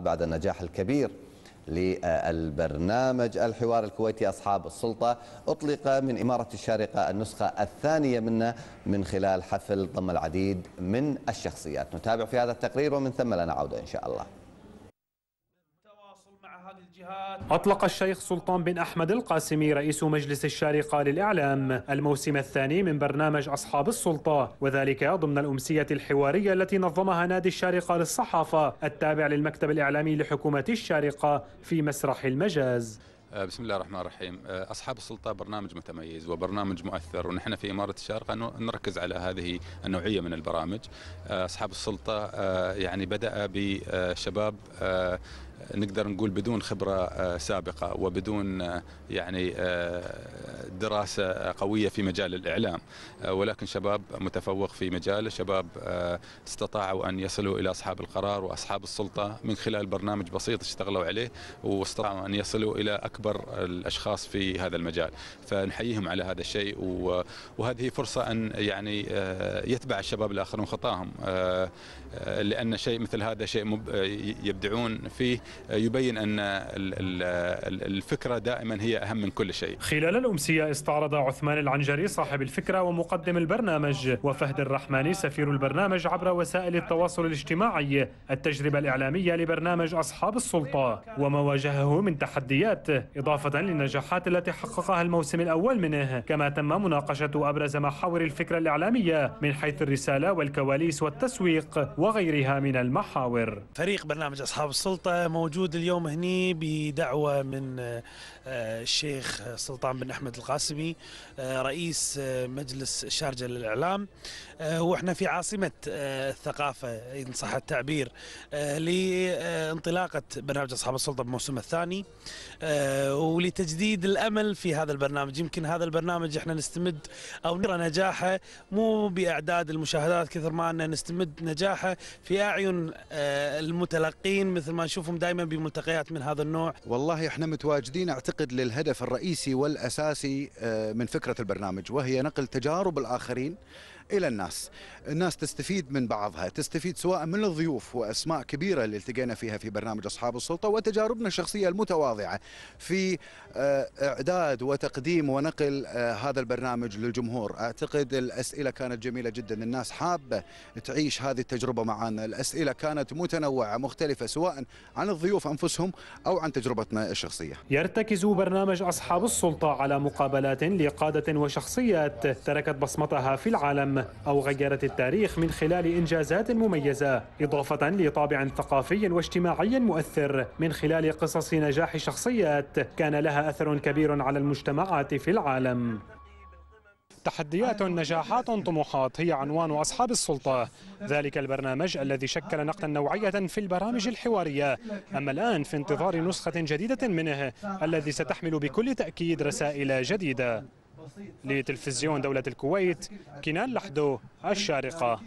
بعد النجاح الكبير للبرنامج الحوار الكويتي أصحاب السلطة أطلق من إمارة الشارقة النسخة الثانية منه من خلال حفل ضم العديد من الشخصيات نتابع في هذا التقرير ومن ثم لنا عودة إن شاء الله أطلق الشيخ سلطان بن أحمد القاسمي رئيس مجلس الشارقة للإعلام الموسم الثاني من برنامج أصحاب السلطة وذلك ضمن الأمسية الحوارية التي نظمها نادي الشارقة للصحافة التابع للمكتب الإعلامي لحكومة الشارقة في مسرح المجاز آه، بسم الله الرحمن الرحيم آه، أصحاب السلطة برنامج متميز وبرنامج مؤثر ونحن في إمارة الشارقة نركز على هذه النوعية من البرامج آه، أصحاب السلطة يعني بدأ بشباب نقدر نقول بدون خبرة سابقة وبدون يعني دراسة قوية في مجال الإعلام ولكن شباب متفوق في مجاله شباب استطاعوا أن يصلوا إلى أصحاب القرار وأصحاب السلطة من خلال برنامج بسيط اشتغلوا عليه واستطاعوا أن يصلوا إلى أكبر اكبر الاشخاص في هذا المجال فنحييهم على هذا الشيء وهذه فرصه ان يعني آه، يتبع الشباب الاخرون خطاهم آه، آه، لان شيء مثل هذا شيء يبدعون فيه يبين ان الفكره دائما هي اهم من كل شيء. خلال الامسيه استعرض عثمان العنجري صاحب الفكره ومقدم البرنامج وفهد الرحماني سفير البرنامج عبر وسائل التواصل الاجتماعي التجربه الاعلاميه لبرنامج اصحاب السلطه وما واجهه من تحديات إضافة للنجاحات التي حققها الموسم الأول منه كما تم مناقشة أبرز محاور الفكرة الإعلامية من حيث الرسالة والكواليس والتسويق وغيرها من المحاور فريق برنامج أصحاب السلطة موجود اليوم هني بدعوة من آه، الشيخ سلطان بن أحمد القاسمي آه، رئيس آه، مجلس الشارجة للإعلام وإحنا في عاصمة الثقافة إن صح التعبير لانطلاقة برنامج أصحاب السلطة بموسمه الثاني آه، ولتجديد الامل في هذا البرنامج يمكن هذا البرنامج احنا نستمد او نرى نجاحه مو باعداد المشاهدات كثر ما ان نستمد نجاحه في اعين آه، المتلقين مثل ما نشوفهم دائما بملتقيات من هذا النوع والله احنا متواجدين اعتقد للهدف الرئيسي والاساسي آه، من فكره البرنامج وهي نقل تجارب الاخرين الى الناس الناس تستفيد من بعضها تستفيد سواء من الضيوف واسماء كبيره اللي التقينا فيها في برنامج اصحاب السلطه وتجاربنا الشخصيه المتواضعه في آه، اعداد وتقديم ونقل آه، هذا البرنامج للجمهور اعتقد الاسئله كانت جميله جدا الناس حابه تعيش هذه التجربه معنا الاسئله كانت متنوعه مختلفه سواء عن الضيوف انفسهم او عن تجربتنا الشخصيه يرتكز برنامج اصحاب السلطه على مقابلات لقاده وشخصيات تركت بصمتها في العالم العام أو غيرت التاريخ من خلال إنجازات مميزة إضافة لطابع ثقافي واجتماعي مؤثر من خلال قصص نجاح شخصيات كان لها أثر كبير على المجتمعات في العالم تحديات نجاحات طموحات هي عنوان أصحاب السلطة ذلك البرنامج الذي شكل نقطة نوعية في البرامج الحوارية أما الآن في انتظار نسخة جديدة منه الذي ستحمل بكل تأكيد رسائل جديدة لتلفزيون دولة الكويت كنان لحدو الشارقة